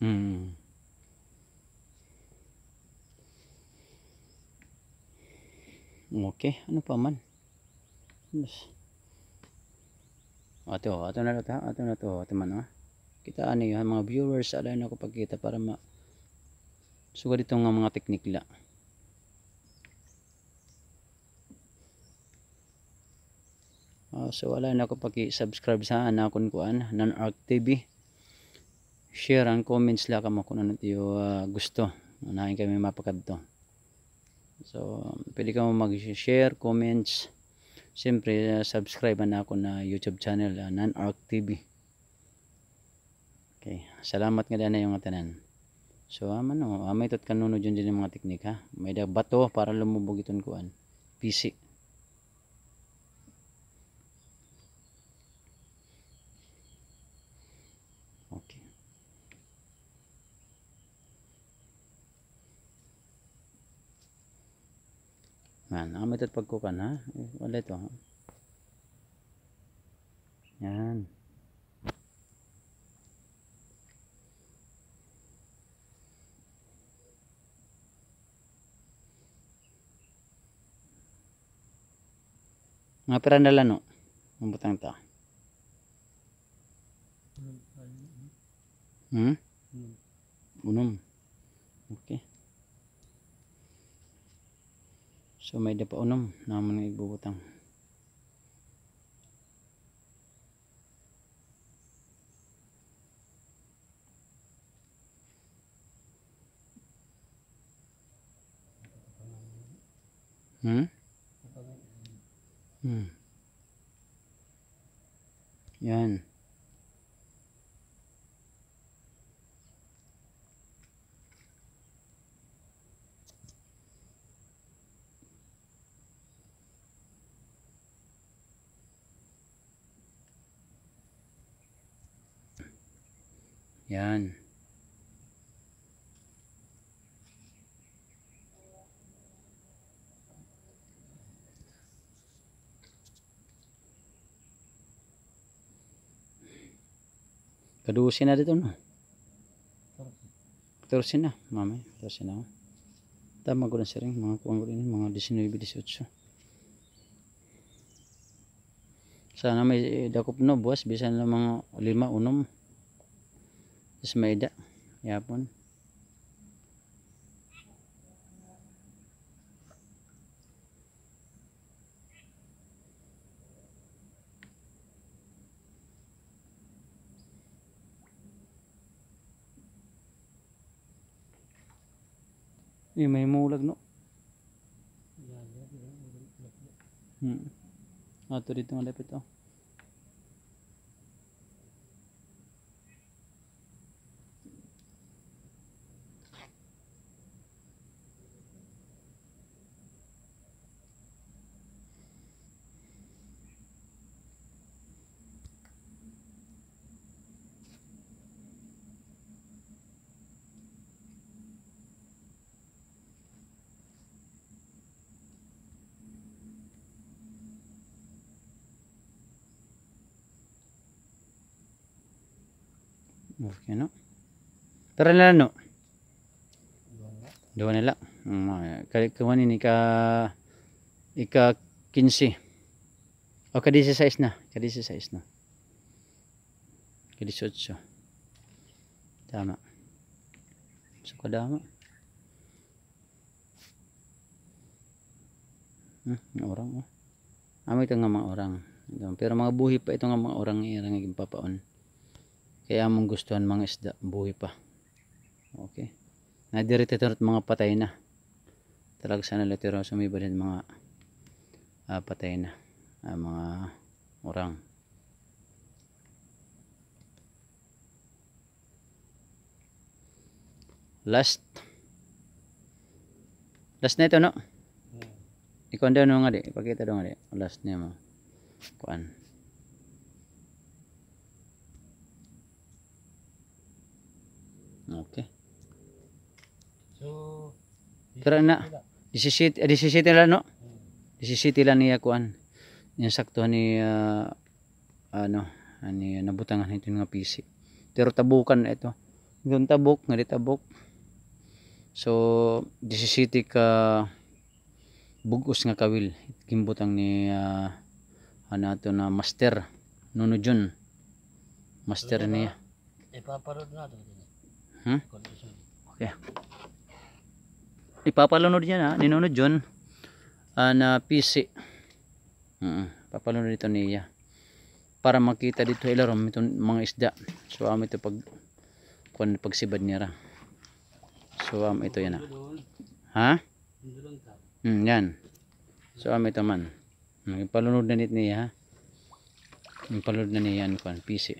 Mm. Okay, ano pa man. Yes. Ato, oh, ato na to, ato oh, na to, ato man ha. Kitaan niyo mga viewers, alay na ko pagkita para ma Sugod dito nga mga la. Uh, ah, so wala na ko paki-subscribe sa anakon ko an, non-arc TV share ang comments la kamo kung ano tiyo uh, ah, gusto unahin kami mapakadto so pwede ka mag share comments siyempre uh, subscribe na ako na youtube channel uh, ah, non tv okay salamat nga dana yung atanan so um, ano uh, may tot kanuno dyan din yung mga teknik ha may da bato para lumubog iton kuan PC Yan, amay ah, pagkukan ha. Eh, Wala oh. Yan. Mga pera na Ang butang ta. Hmm? Unom. Okay. So may da paunom naman ng igbubutang. Hmm? Hmm. Yan. Yan. Kadusin na dito, no? 14 na, mami. 14 na. Tama ko na siya rin. Mga kuwan ko rin. Mga 19, 18. Sana may eh, dakop no, buwas. Bisan na mga 5 unom. Ismaida yapon Eh, may mulag no hmm ato dito malapit oh Buffet no? Pero nila no? Duha nila. Kawan ini ka ika 15. O ka 16 na. Ka 16 na. Ka 18. Tama. So kadama. Hmm, orang mo. Oh. Amay ah, ito nga mga orang. Pero mga buhi pa ito nga mga orang irang eh, ipapaon kaya mong gustuhan mga isda buhay pa okay nadiritator at mga patay na talaga sana latero sumiba din mga uh, patay na uh, mga orang last last na ito no hmm. ikaw daw nga di ipakita daw nga di last na mo kuan Okay. So, Kira na. 17, 17 ah, lang no? 17 lang niya kuan. Yung sakto ni uh, ano, ani nabutangan nito nga PC. Pero tabukan ito. Yung tabok, nga tabok. So, 17 ka bugos nga kawil. Gimbutang ni uh, ano na master Nuno Jun. Master niya. Ipaparod na ito. Hmm? Okay. Ipapalunod niya na, ah. ninunod yun, uh, na PC. Uh, papalunod ito niya. Ah, para makita dito ilarom eh, itong mga isda. So, um, ito pag, kung pagsibad niya ra. So, um, ito yan na. Ha? Hmm, yan. So, um, ito man. Ipalunod na nit niya. Ipalunod na niya yan, kung PC.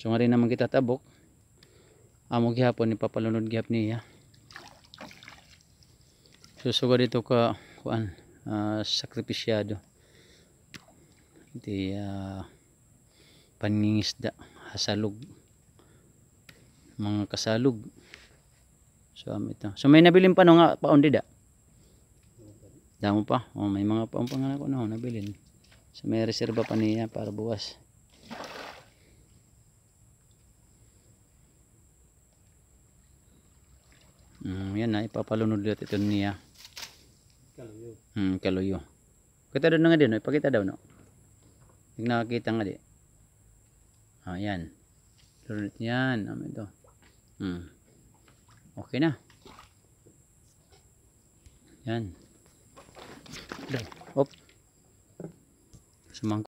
So, nga naman kita tabok amo gihapon ipapalunod gihap niya susuga dito ka kuan uh, sakripisyado di uh, ah, paningisda hasalug mga kasalug so um, ito so may nabilin pa no nga paon da damo pa oh may mga paon pa nga ako no nabilin so may reserva pa niya para buwas Mm, yan na ipapalunod natin ito niya. Kaloyo. Mm, kaloyo. Kita daw na nga din, no? ipakita daw no. Hindi nakakita nga di. Ah, yan. Lunod yan. Ano ito? Mm. Okay na. Yan. Op. Sumangkot.